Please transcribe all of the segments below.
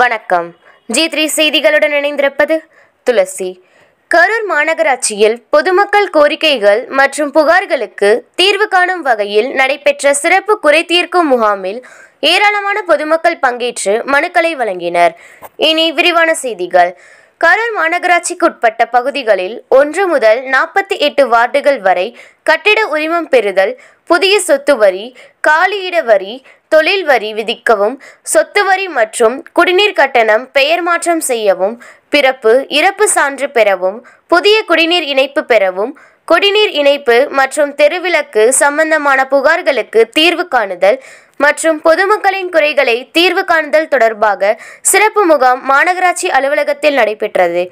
வணக்கம் G three செய்திகளுடன் இணைந்திருப்பது துளசி கரூர் மாநகராட்சியில் பொதுமக்கள் கோரிக்கைகள் மற்றும் புகார்களுக்கு தீர்வு காணும் வகையில் நடைபெற்ற சிறப்பு குறைதீர்க்கும் முகாமில் ஏராளமான பொதுமக்கள் பங்கேற்று மனுக்களை வழங்கினர் இனி விரிவான செய்திகள் கரூர் மாநகராட்சிக்கு உட்பட்ட பகுதிகளில் ஒன்று முதல் நாற்பத்தி எட்டு வார்டுகள் வரை கட்டிட உரிமம் பெறுதல் புதிய சொத்து வரி காலியிட வரி தொழில் வரி விதிக்கவும் சொத்து வரி மற்றும் குடிநீர் கட்டணம் பெயர் மாற்றம் செய்யவும் பிறப்பு இறப்பு சான்று பெறவும் புதிய குடிநீர் இணைப்பு பெறவும் குடிநீர் இணைப்பு மற்றும் தெருவிளக்கு சம்பந்தமான புகார்களுக்கு தீர்வு காணுதல் மற்றும் பொதுமக்களின் குறைகளை தீர்வு காணுதல் தொடர்பாக சிறப்பு முகாம் மாநகராட்சி அலுவலகத்தில் நடைபெற்றது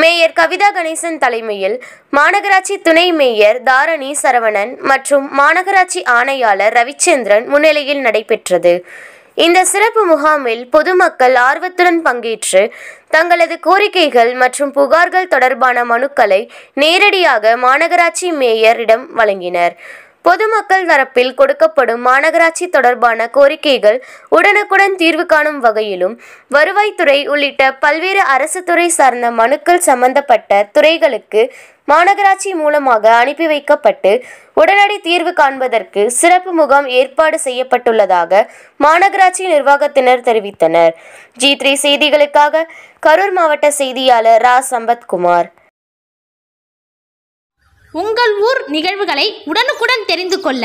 மேயர் கவிதா கணேசன் தலைமையில் மாநகராட்சி துணை மேயர் தாரணி சரவணன் மற்றும் மாநகராட்சி ஆணையாளர் ரவிச்சந்திரன் முன்னிலையில் நடைபெற்றது இந்த சிறப்பு முகாமில் பொதுமக்கள் ஆர்வத்துடன் பங்கேற்று தங்களது கோரிக்கைகள் மற்றும் புகார்கள் தொடர்பான மனுக்களை நேரடியாக மாநகராட்சி மேயரிடம் வழங்கினர் பொதுமக்கள் தரப்பில் கொடுக்கப்படும் மாநகராட்சி தொடர்பான கோரிக்கைகள் உடனுக்குடன் தீர்வு காணும் வகையிலும் வருவாய்த்துறை உள்ளிட்ட பல்வேறு அரசு துறை சார்ந்த மனுக்கள் சம்பந்தப்பட்ட துறைகளுக்கு மாநகராட்சி மூலமாக அனுப்பி வைக்கப்பட்டு உடனடி தீர்வு காண்பதற்கு சிறப்பு முகாம் ஏற்பாடு செய்யப்பட்டுள்ளதாக மாநகராட்சி நிர்வாகத்தினர் தெரிவித்தனர் ஜி த்ரீ செய்திகளுக்காக கரூர் மாவட்ட செய்தியாளர் ரா சம்பத்குமார் உங்கள் ஊர் நிகழ்வுகளை உடனுக்குடன் தெரிந்து கொள்ள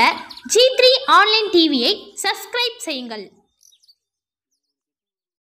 ஜி த்ரீ ஆன்லைன் டிவியை சப்ஸ்கிரைப் செய்யுங்கள்